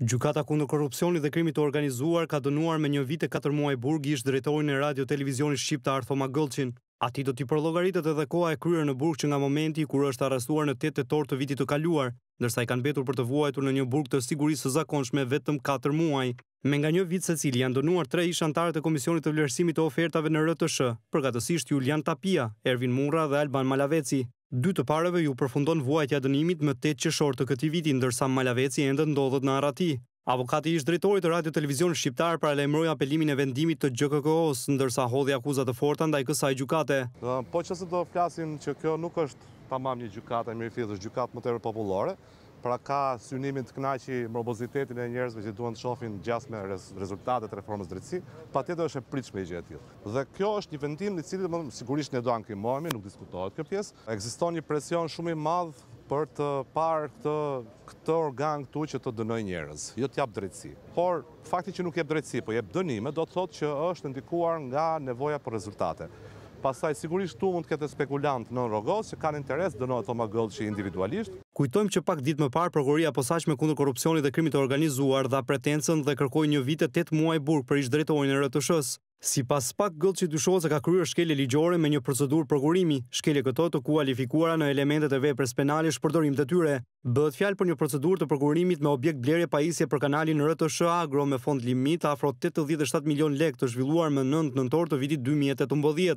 Gjukata kundër korupcioni dhe krimit të organizuar ka dënuar me një vit e 4 muaj burgi ishtë drejtojnë e radio televizionit Shqipta Arthoma Gëllqin. A ti do t'i përlogaritët edhe koha e kryrë në burg që nga momenti kur është arrestuar në 8 të torë të vitit të kaluar, ndërsa i kanë betur për të vuajtur në një burg të sigurisë zakonshme vetëm 4 muaj. Me nga një vit se cili janë dënuar 3 ishantarët të Komisionit të Vlerësimit të Ofertave në RTSH, përkatësisht Julian Tapia, Ervin Murra dhe Alban Malaveci. Dy të pareve ju përfundon vuajtja dënimit më 8 qëshor të këti viti, ndërsa Malaveci endë ndodhët në arati. Avokati ishtë drejtori të Radio Televizion Shqiptar pra lejmëroj apelimin e vendimit të GKKOs, ndërsa hodhi akuzat të forta ndaj kësaj gjukate. Po që se do flasim që kjo nuk është tamam një gjukate, një mirëfidhës gjukate më tërë populore, pra ka synimin të knaqi mërbozitetin e njerëzve që duan të shohin gjasë me rezultatet e reformës drejtësi, pa tjetër është e pritshme i gjithë Dhe kjo është një vendim në cilë, më sigurisht në doan këmohemi, nuk diskutohet kjo pjesë, egziston një presion shumë i madhë për të parë këtë, këtë organ këtu që të dënoj njerëz, jo të t'jap drejtësi. Por, fakti që nuk jep drejtësi, po jep dënime, do të thotë që është ndikuar nga nevoja për rezultate. Pastaj sigurisht këtu mund të ketë spekulant në rrogos që kanë interes dënohet Toma Gold që individualisht Kujtojmë që pak ditë më parë prokuroria posaçme kundër korrupsionit dhe krimit të organizuar dha pretencën dhe kërkoi një vit 8 muaj burg për ish drejtorin e RTS-s. Sipas pak gëllë që dyshohet se ka kryer shkelje ligjore me një procedurë prokurimi, shkelje këto të kualifikuara në elementet e veprës penale shpërdorim tyre. bëhet fjalë për një procedurë të prokurimit me objekt blerje pajisje për kanalin RTS Agro me fond limit afro 87 milion lekë të zhvilluar më nëntor të vitit 2018.